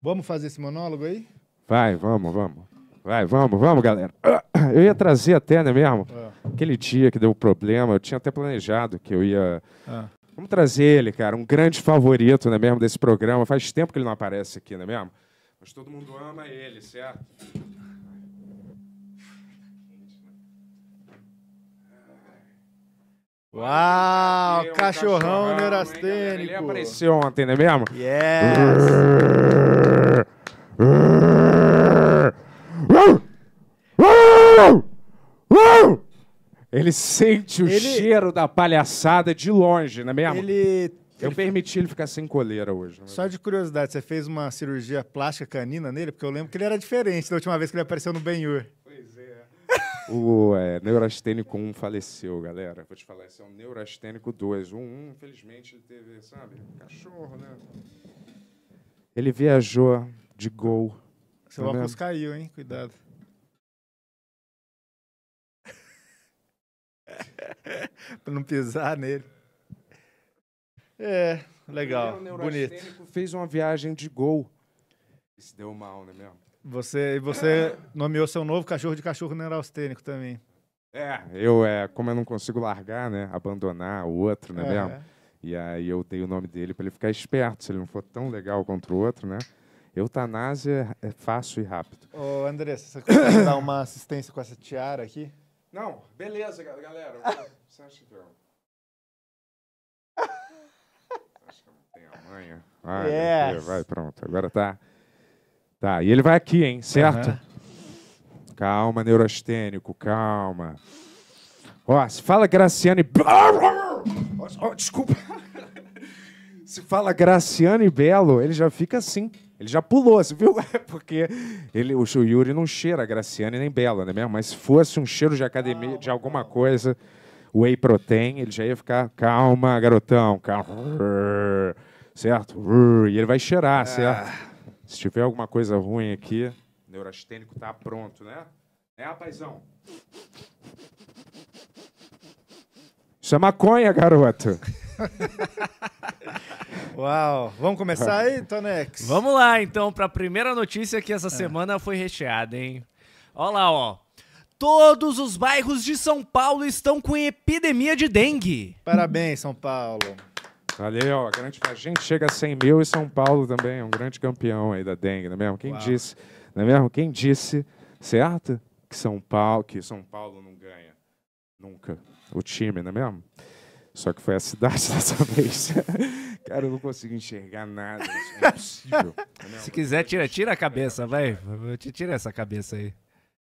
Vamos fazer esse monólogo aí? Vai, vamos, vamos. Vai, vamos, vamos, galera. Eu ia trazer até, né mesmo? É. Aquele dia que deu problema, eu tinha até planejado que eu ia. É. Vamos trazer ele, cara, um grande favorito, né mesmo, desse programa. Faz tempo que ele não aparece aqui, né mesmo? Mas todo mundo ama ele, certo? Uau, é Uau cachorrão, cachorrão neurastênico. Ele apareceu ontem, é mesmo? Yes! Ele sente o Ele- cheiro da palhaçada de longe, na é minha Ele. Eu permiti ele ficar sem coleira hoje. É Só de curiosidade, você fez uma cirurgia plástica canina nele? Porque eu lembro que ele era diferente da última vez que ele apareceu no Ben-Hur. É. O é, neurastênico 1 faleceu, galera. Vou te falar, esse é o neurastênico 2. O 1, infelizmente, ele teve, sabe, cachorro, né? Ele viajou de gol. Seu Tá óculos caiu, hein? Cuidado. para não pisar nele. É, legal, bonito. Fez uma viagem de gol. Isso deu mal, né mesmo? Você, você nomeou seu novo cachorro de cachorro neuroastênico também. É, eu, é, como eu não consigo largar, né, abandonar o outro, né é. mesmo? E aí eu dei o nome dele para ele ficar esperto, se ele não for tão legal contra o outro, né? Eutanásia é fácil e rápido. Ô, André, você consegue dar uma assistência com essa tiara aqui? Não, beleza, galera. Girl. Acho que não tem amanhã. Vai, yes. vai, pronto. Agora tá. Tá, e ele vai aqui, hein? Certo? Uhum. Calma, neurostênico, calma. Ó, se fala Graciane. Oh, desculpa. Se fala Graciane Belo, ele já fica assim. Ele já pulou, você viu? Porque ele, o Yuri não cheira Graciane nem Belo, né mesmo? Mas se fosse um cheiro de academia, de alguma coisa whey protein, ele já ia ficar, calma, garotão, calma, certo? E ele vai cheirar, ah. certo? Se tiver alguma coisa ruim aqui, o neurastênico está pronto, né? É, rapazão? Isso é maconha, garoto. Uau, vamos começar aí, Tonex? Vamos lá, então, para a primeira notícia que essa é. semana foi recheada, hein? Olha lá, ó. Todos os bairros de São Paulo estão com epidemia de dengue. Parabéns, São Paulo. Valeu, a, grande, a gente chega a 100 mil e São Paulo também é um grande campeão aí da dengue, não é mesmo? Quem Uau. disse, não é mesmo? Quem disse, certo? Que São Paulo, que São Paulo não ganha nunca o time, não é mesmo? Só que foi a cidade dessa vez. Cara, eu não consigo enxergar nada. Isso é impossível. É Se quiser, tira, tira a cabeça, vai. Tira essa cabeça aí.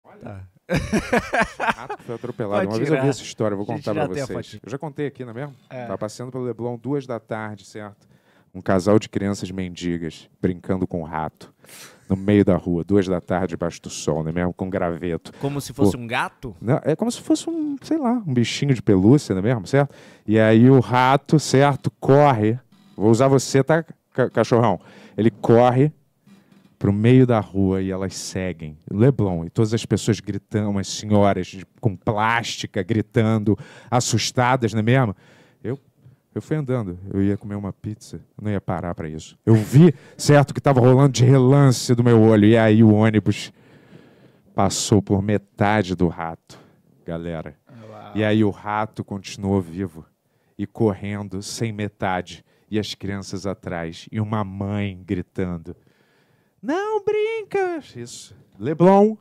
Olha. Tá rato foi atropelado. uma vez eu vi essa história, vou contar pra vocês. Eu já contei aqui, não é mesmo? É. Tava passeando pelo Leblon duas da tarde, certo? Um casal de crianças mendigas brincando com um rato no meio da rua, duas da tarde, debaixo do sol, é Mesmo com um graveto. Como se fosse o... um gato? Não, é como se fosse um, sei lá, um bichinho de pelúcia, não é mesmo? Certo? E aí o rato, certo, corre. Vou usar você, tá, cachorrão? Ele corre para o meio da rua e elas seguem. Leblon, e todas as pessoas gritando, as senhoras com plástica gritando, assustadas, não é mesmo? Eu, eu fui andando, eu ia comer uma pizza, não ia parar para isso. Eu vi, certo, que estava rolando de relance do meu olho, e aí o ônibus passou por metade do rato, galera. Uau. E aí o rato continuou vivo e correndo sem metade, e as crianças atrás, e uma mãe gritando. Não brinca, Isso. Leblon,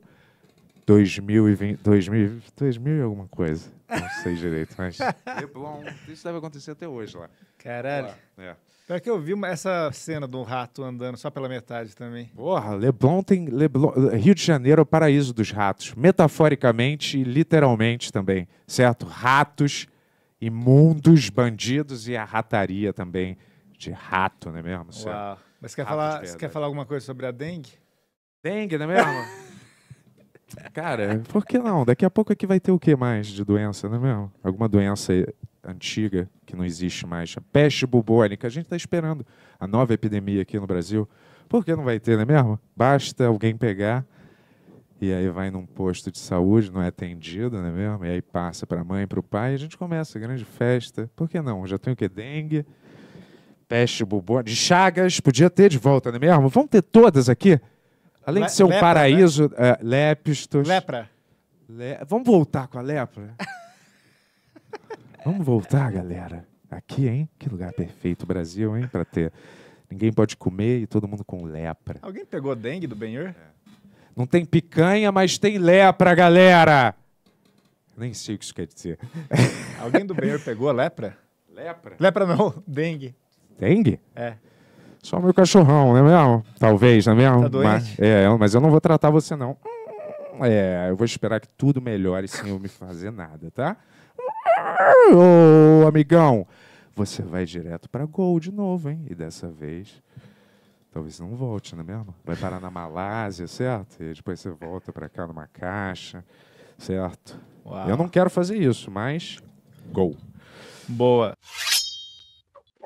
2020, 2000, 2000 e alguma coisa. Não sei direito, mas. Leblon, isso deve acontecer até hoje lá. Caralho. Lá, é. Pior que eu vi essa cena do rato andando só pela metade também. Porra, Leblon tem. Leblon, Rio de Janeiro é o paraíso dos ratos. Metaforicamente e literalmente também. Certo? Ratos, imundos, bandidos e a rataria também. De rato, não é mesmo? Certo? Uau. Mas quer ah, falar, você quer falar alguma coisa sobre a dengue? Dengue, não é mesmo? Cara, por que não? Daqui a pouco aqui vai ter o que mais de doença, não é mesmo? Alguma doença antiga que não existe mais. A peste bubônica, a gente está esperando a nova epidemia aqui no Brasil. Por que não vai ter, não é mesmo? Basta alguém pegar e aí vai num posto de saúde, não é atendido, não é mesmo? E aí passa para a mãe, para o pai, e a gente começa a grande festa. Por que não? Já tem o que? Dengue, peste bubônica, de chagas, podia ter de volta, não é mesmo? Vamos ter todas aqui? Além Le de ser um lepra, paraíso, né? É, lépistos. Lepra. Le... Vamos voltar com a lepra? Vamos voltar, galera. Aqui, hein? Que lugar perfeito, Brasil, hein? Pra ter. Ninguém pode comer e todo mundo com lepra. Alguém pegou dengue do Benhur? É. Não tem picanha, mas tem lepra, galera! Nem sei o que isso quer dizer. Alguém do Benhur pegou lepra? Lepra? Lepra não, dengue. Dengue? É. Só meu cachorrão, né mesmo? Talvez, né mesmo? Tá doente? Mas, é, mas eu não vou tratar você, não. Hum, é, eu vou esperar que tudo melhore sem eu me fazer nada, tá? Hum, ô, oh, amigão, você vai direto para Gol de novo, hein? E dessa vez, talvez não volte, não é mesmo? Vai parar na Malásia, certo? E depois você volta para cá numa caixa, certo? Uau. Eu não quero fazer isso, mas Gol. Boa.